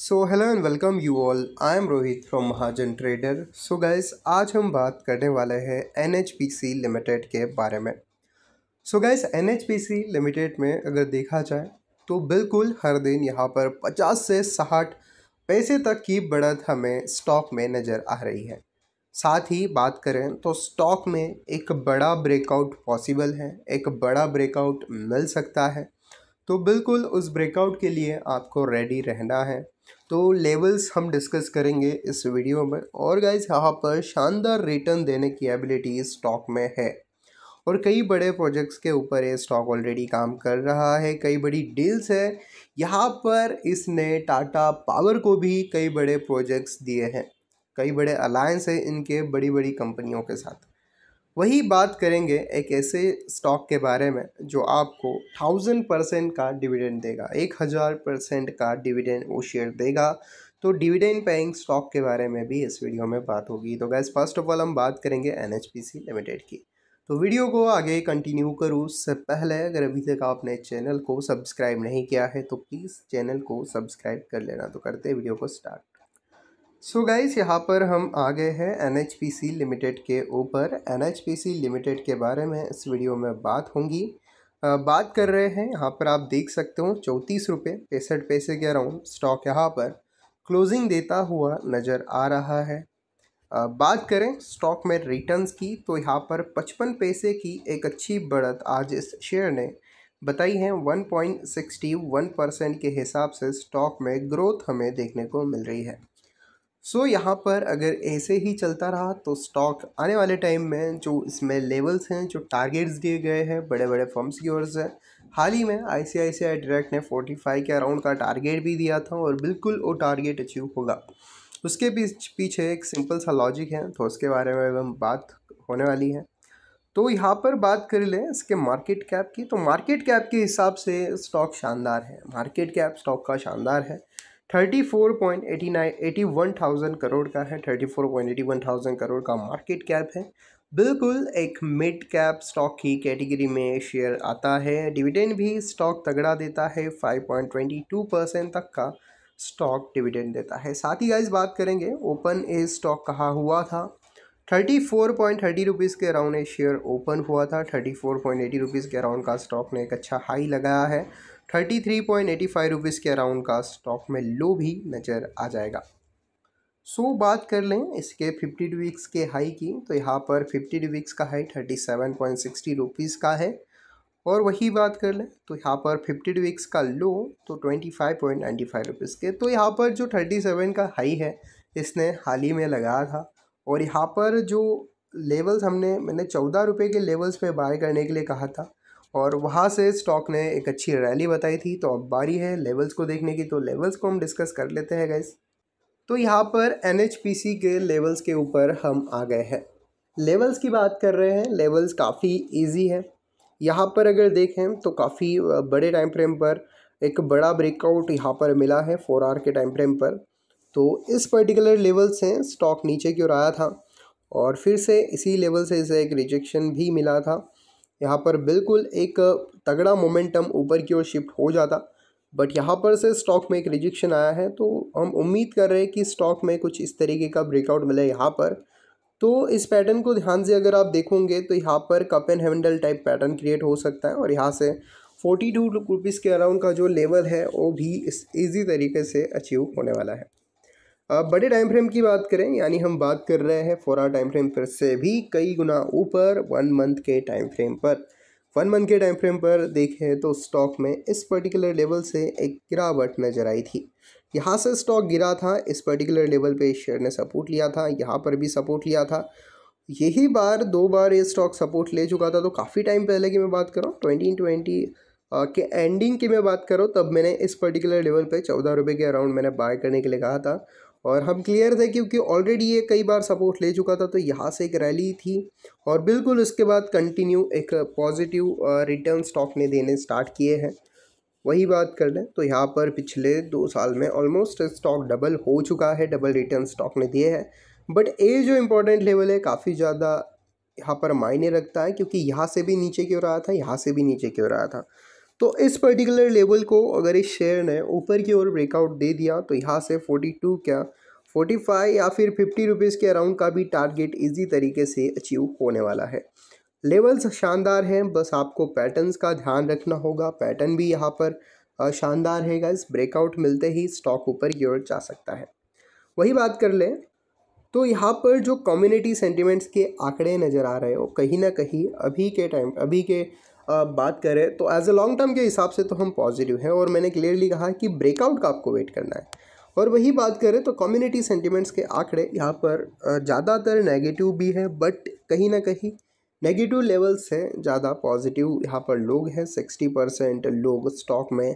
so hello and welcome you all I am Rohit from Mahajan trader so guys आज हम बात करने वाले हैं N H P C limited के बारे में so guys N H P C limited में अगर देखा जाए तो बिल्कुल हर दिन यहाँ पर पचास से साठ पैसे तक की बढ़त हमें स्टॉक में नज़र आ रही है साथ ही बात करें तो स्टॉक में एक बड़ा ब्रेकआउट पॉसिबल है एक बड़ा ब्रेकआउट मिल सकता है तो बिल्कुल उस ब्रेकआउट के लिए आपको रेडी रहना है तो लेवल्स हम डिस्कस करेंगे इस वीडियो में और गाइज यहाँ पर शानदार रिटर्न देने की एबिलिटी इस स्टॉक में है और कई बड़े प्रोजेक्ट्स के ऊपर ये स्टॉक ऑलरेडी काम कर रहा है कई बड़ी डील्स है यहाँ पर इसने टाटा पावर को भी कई बड़े प्रोजेक्ट्स दिए हैं कई बड़े अलायंस हैं इनके बड़ी बड़ी कंपनियों के साथ वही बात करेंगे एक ऐसे स्टॉक के बारे में जो आपको थाउजेंड परसेंट का डिविडेंड देगा एक हज़ार परसेंट का डिविडेंड वो शेयर देगा तो डिविडेंड पेइंग स्टॉक के बारे में भी इस वीडियो में बात होगी तो गैस फर्स्ट ऑफ ऑल हम बात करेंगे एन लिमिटेड की तो वीडियो को आगे कंटिन्यू करूँ उससे पहले अगर अभी तक आपने चैनल को सब्सक्राइब नहीं किया है तो प्लीज़ चैनल को सब्सक्राइब कर लेना तो करते वीडियो को स्टार्ट सो so गाइस यहाँ पर हम आ गए हैं एन लिमिटेड के ऊपर एन लिमिटेड के बारे में इस वीडियो में बात होंगी बात कर रहे हैं यहाँ पर आप देख सकते हो चौंतीस रुपये पैंसठ पैसे के अराउंड स्टॉक यहाँ पर क्लोजिंग देता हुआ नज़र आ रहा है बात करें स्टॉक में रिटर्न्स की तो यहाँ पर पचपन पैसे की एक अच्छी बढ़त आज इस शेयर ने बताई है वन परसेंट के हिसाब से स्टॉक में ग्रोथ हमें देखने को मिल रही है सो so, यहाँ पर अगर ऐसे ही चलता रहा तो स्टॉक आने वाले टाइम में जो इसमें लेवल्स हैं जो टारगेट्स दिए गए हैं बड़े बड़े फर्म्स की ओर से हाल ही में आई सी डायरेक्ट ने 45 के अराउंड का टारगेट भी दिया था और बिल्कुल वो टारगेट अचीव होगा उसके बीच पीछे एक सिंपल सा लॉजिक है तो उसके बारे में हम बात होने वाली है तो यहाँ पर बात कर लें इसके मार्केट कैप की तो मार्केट कैप के हिसाब से स्टॉक शानदार है मार्केट कैप स्टॉक का शानदार है thirty four point eighty nine eighty one thousand crore का है thirty four point eighty one thousand crore का मार्केट कैप है बिल्कुल एक मिड कैप स्टॉक की कैटेगरी में शेयर आता है डिविडेंड भी स्टॉक तगड़ा देता है five point twenty two percent तक का स्टॉक डिविडेंड देता है साथ ही गाइज बात करेंगे ओपन ए स्टॉक कहा हुआ था thirty four point thirty rupees के अराउंड एक शेयर ओपन हुआ था thirty four point eighty rupees के अराउंड का स्टॉक ने एक अच्छा हाई लगाया है thirty three point eighty five rupees के अराउंड का स्टॉक में लो भी नज़र आ जाएगा सो so, बात कर लें इसके फिफ्टी वीक्स के हाई की तो यहाँ पर फिफ्टी वीक्स का high thirty seven point sixty rupees का है और वही बात कर लें तो यहाँ पर फिफ्टी वीक्स का लो तो twenty five point ninety five rupees के तो यहाँ पर जो थर्टी सेवन का हाई है इसने हाल ही में लगाया था और यहाँ पर जो लेवल्स हमने मैंने चौदह रुपये के लेवल्स पे बाय करने के लिए कहा था और वहाँ से स्टॉक ने एक अच्छी रैली बताई थी तो अब बारी है लेवल्स को देखने की तो लेवल्स को हम डिस्कस कर लेते हैं गैस तो यहाँ पर एन के लेवल्स के ऊपर हम आ गए हैं लेवल्स की बात कर रहे हैं लेवल्स काफ़ी ईजी है यहाँ पर अगर देखें तो काफ़ी बड़े टाइम फ्रेम पर एक बड़ा ब्रेकआउट यहाँ पर मिला है फोर आर के टाइम फ्रेम पर तो इस पर्टिकुलर लेवल से स्टॉक नीचे की ओर आया था और फिर से इसी लेवल से इसे एक रिजेक्शन भी मिला था यहाँ पर बिल्कुल एक तगड़ा मोमेंटम ऊपर की ओर शिफ्ट हो जाता बट यहाँ पर से स्टॉक में एक रिजेक्शन आया है तो हम उम्मीद कर रहे हैं कि स्टॉक में कुछ इस तरीके का ब्रेकआउट मिले यहाँ पर तो इस पैटर्न को ध्यान से अगर आप देखोगे तो यहाँ पर cup and handle type pattern create हो सकता है और यहाँ से फोर्टी टू रुपीज़ के अराउंड का जो लेवल है वो भी इस ईजी तरीके से अचीव होने वाला है अब बड़े टाइम फ्रेम की बात करें यानी हम बात कर रहे हैं फोर आर टाइम फ्रेम पर से भी कई गुना ऊपर वन मंथ के टाइम फ्रेम पर वन मंथ के टाइम फ्रेम पर देखें तो स्टॉक में इस पर्टिकुलर लेवल से एक गिरावट नजर आई थी यहाँ से स्टॉक गिरा था इस पर्टिकुलर लेवल पे शेयर ने सपोर्ट लिया था यहाँ पर भी सपोर्ट लिया था यही बार दो बार ये स्टॉक सपोर्ट ले चुका था तो काफ़ी टाइम पहले की मैं बात कर रहा हूँ ट्वेंटी ट्वेंटी के एंडिंग की मैं बात करूँ तब मैंने इस पर्टिकुलर लेवल पर चौदह रुपये के अराउंड मैंने बाय करने के लिए कहा था और हम क्लियर थे क्योंकि ऑलरेडी ये कई बार सपोर्ट ले चुका था तो यहाँ से एक रैली थी और बिल्कुल उसके बाद कंटिन्यू एक पॉजिटिव रिटर्न स्टॉक ने देने स्टार्ट किए हैं वही बात कर लें तो यहाँ पर पिछले दो साल में ऑलमोस्ट स्टॉक डबल हो चुका है डबल रिटर्न स्टॉक ने दिए हैं बट ए जो इम्पोर्टेंट लेवल है काफ़ी ज़्यादा यहाँ पर मायने रखता है क्योंकि यहाँ से भी नीचे क्यों रहा था यहाँ से भी नीचे क्यों रहा था तो इस पर्टिकुलर लेवल को अगर इस शेयर ने ऊपर की ओर ब्रेकआउट दे दिया तो यहाँ से फोर्टी टू क्या फोर्टी फाइव या फिर फिफ्टी रुपीज़ के अराउंड का भी टारगेट इजी तरीके से अचीव होने वाला है लेवल्स शानदार हैं बस आपको पैटर्न्स का ध्यान रखना होगा पैटर्न भी यहाँ पर शानदार है इस ब्रेकआउट मिलते ही स्टॉक ऊपर की ओर जा सकता है वही बात कर लें तो यहाँ पर जो कम्युनिटी सेंटिमेंट्स के आंकड़े नज़र आ रहे हो कहीं ना कहीं अभी के टाइम अभी के बात करें तो एज ए लॉन्ग टर्म के हिसाब से तो हम पॉजिटिव हैं और मैंने क्लियरली कहा कि ब्रेकआउट का आपको वेट करना है और वही बात करें तो कम्युनिटी सेंटिमेंट्स के आंकड़े यहाँ पर ज़्यादातर नेगेटिव भी है बट कहीं ना कहीं नेगेटिव लेवल्स हैं ज़्यादा पॉजिटिव यहाँ पर लोग हैं सिक्सटी परसेंट लोग स्टॉक में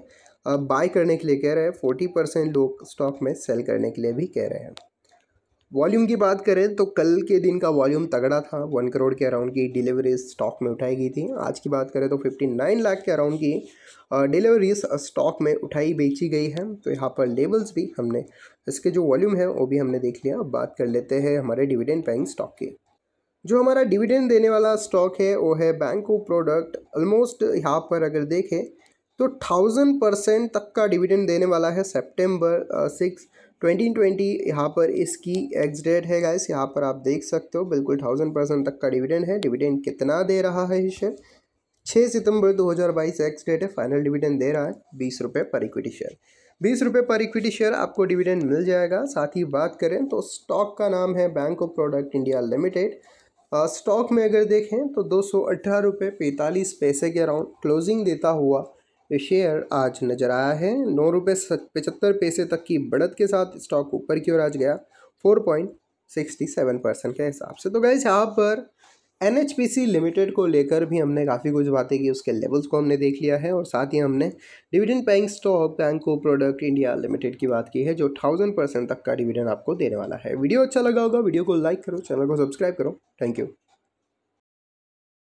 बाय करने के लिए कह रहे हैं फोर्टी परसेंट लोग स्टॉक में सेल करने के लिए भी कह रहे हैं वॉल्यूम की बात करें तो कल के दिन का वॉल्यूम तगड़ा था वन करोड़ के अराउंड की डिलीवरीज स्टॉक में उठाई गई थी आज की बात करें तो फिफ्टी नाइन लाख के अराउंड की डिलीवरीज स्टॉक में उठाई बेची गई है तो यहाँ पर लेवल्स भी हमने इसके जो वॉल्यूम है वो भी हमने देख लिया अब बात कर लेते हैं हमारे डिविडेंड पेइंग स्टॉक की जो हमारा डिविडेंड देने वाला स्टॉक है वो है बैंक ऑफ प्रोडक्ट ऑलमोस्ट यहाँ पर अगर देखें तो थाउजेंड परसेंट तक का डिविडेंड देने वाला है सेप्टेम्बर सिक्स ट्वेंटी ट्वेंटी यहाँ पर इसकी एक्स डेट है गाइस यहाँ पर आप देख सकते हो बिल्कुल थाउजेंड परसेंट तक का डिविडेंड है डिविडेंड कितना दे रहा है शेयर छः सितंबर दो हज़ार बाईस एक्स डेट है फाइनल डिविडेंड दे रहा है बीस रुपये पर इक्विटी शेयर बीस रुपये पर इक्विटी शेयर आपको डिविडेंड मिल जाएगा साथ ही बात करें तो स्टॉक का नाम है bank of product India limited stock में अगर देखें तो दो सौ अठारह रुपये पैंतालीस पैसे के अराउंड क्लोजिंग देता हुआ शेयर आज नजर आया है नौ रुपये पचहत्तर पैसे तक की बढ़त के साथ स्टॉक ऊपर की ओर आज गया four point sixty seven percent के हिसाब से तो गए यहाँ पर एन लिमिटेड को लेकर भी हमने काफ़ी कुछ बातें की उसके लेवल्स को हमने देख लिया है और साथ ही हमने dividend paying stock bank of product India limited की बात की है जो थाउजेंड परसेंट तक का डिविडेंड आपको देने वाला है वीडियो अच्छा लगा होगा वीडियो को लाइक करो चैनल को सब्सक्राइब करो थैंक यू